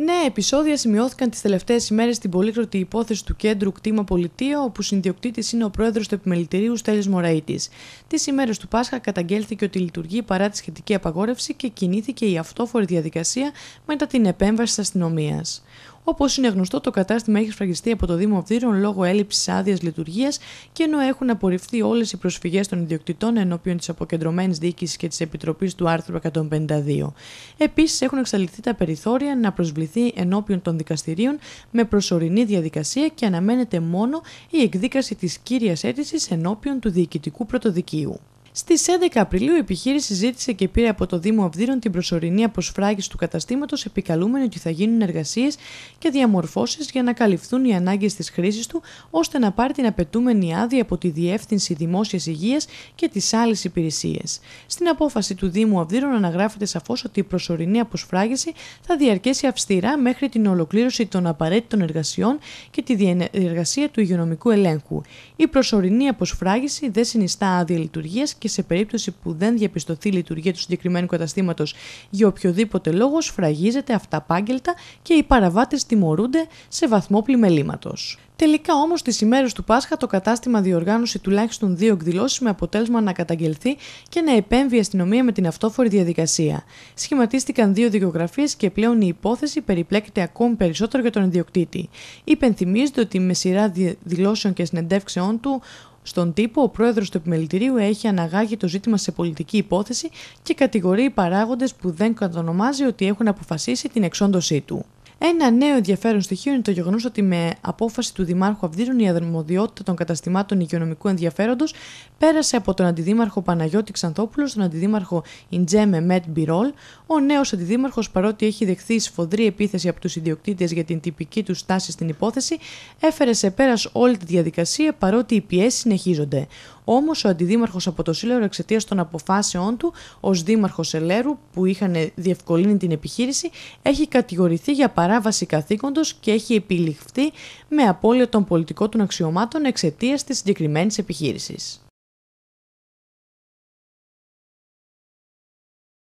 Νέα επεισόδια σημειώθηκαν τις τελευταίες ημέρες στην πολύκροτη υπόθεση του κέντρου Κτήμα Πολιτεία, όπου συνδιοκτήτης είναι ο πρόεδρος του Επιμελητηρίου Στέλιος Μωραήτη. Τις ημέρες του Πάσχα καταγγέλθηκε ότι λειτουργεί παρά τη σχετική απαγόρευση και κινήθηκε η αυτόφορη διαδικασία μετά την επέμβαση της αστυνομίας. Όπως είναι γνωστό, το κατάστημα έχει σφραγιστεί από το Δήμο Αυδείρων λόγω έλλειψης άδειας λειτουργίας και ενώ έχουν απορριφθεί όλες οι προσφυγές των ιδιοκτητών ενώπιον της αποκεντρωμένης διοίκησης και της Επιτροπής του άρθρου 152. Επίσης, έχουν εξαλειφθεί τα περιθώρια να προσβληθεί ενώπιον των δικαστηρίων με προσωρινή διαδικασία και αναμένεται μόνο η εκδίκαση της κύριας αίτησης ενώπιον του διοικητικού πρωτοδικείου. Στις 11 Απριλίου, η επιχείρηση ζήτησε και πήρε από το Δήμο Αυδείρων την προσωρινή αποσφράγηση του καταστήματος, επικαλούμενη ότι θα γίνουν εργασίες και διαμορφώσεις για να καλυφθούν οι ανάγκες της χρήσης του, ώστε να πάρει την απαιτούμενη άδεια από τη Διεύθυνση Δημόσιας Υγείας και τις άλλες υπηρεσίες. Στην απόφαση του Δήμου Αυδείρων αναγράφεται σαφώς ότι η προσωρινή αποσφράγηση... θα διαρκέσει αυστηρά μέχρι την ολοκλήρωση των απαραίτητων εργασιών και τη διεργασία του υγειονομικού ελέγχου. Η προσωρινή αποσφράγηση δεν συνιστά άδεια λειτουργίας και σε περίπτωση που δεν διαπιστωθεί η λειτουργία του συγκεκριμένου καταστήματος για οποιοδήποτε λόγος, σφραγίζεται αυταπάγγελτα και οι παραβάτες τιμωρούνται σε βαθμό πλημελήματος. Τελικά όμως, τις ημέρες του Πάσχα, το κατάστημα διοργάνωσε τουλάχιστον δύο εκδηλώσεις με αποτέλεσμα να καταγγελθεί και να επέμβει η αστυνομία με την αυτόφορη διαδικασία. Σχηματίστηκαν δύο δικογραφίες και πλέον η υπόθεση περιπλέκεται ακόμη περισσότερο για τον ιδιοκτήτη. Υπενθυμίζεται ότι με σειρά δηλώσεων και συνεντεύξεών του, στον τύπο, ο πρόεδρος του επιμελητηρίου έχει αναγάγει το ζήτημα σε πολιτική υπόθεση και κατηγορεί παράγοντες παράγοντες που δεν κατονομάζει ότι έχουν αποφασίσει την εξόντωσή του. Ένα νέο ενδιαφέρον στοιχείο είναι το γεγονός ότι με απόφαση του Δημάρχου Αυδείρων η αδερμοδιότητα των καταστημάτων υγειονομικού ενδιαφέροντος πέρασε από τον Αντιδήμαρχο Παναγιώτη Ξανθόπουλο στον Αντιδήμαρχο Ιντζέμε Μετ Μπιρόλ. Ο νέος Αντιδήμαρχος, παρότι έχει δεχθεί σφοδρή επίθεση από τους ιδιοκτήτες για την τυπική του στάση στην υπόθεση, έφερε σε πέρας όλη τη διαδικασία παρότι οι πιέσεις συνεχίζονται. Όμως ο αντιδήμαρχος από το Σύλλογο εξαιτίας των αποφάσεών του ω δήμαρχο Ελέρου που είχαν διευκολύνει την επιχείρηση έχει κατηγορηθεί για παράβαση καθήκοντος και έχει επιληφθεί με απώλεια των πολιτικών του αξιωμάτων εξαιτίας της συγκεκριμένης επιχείρησης.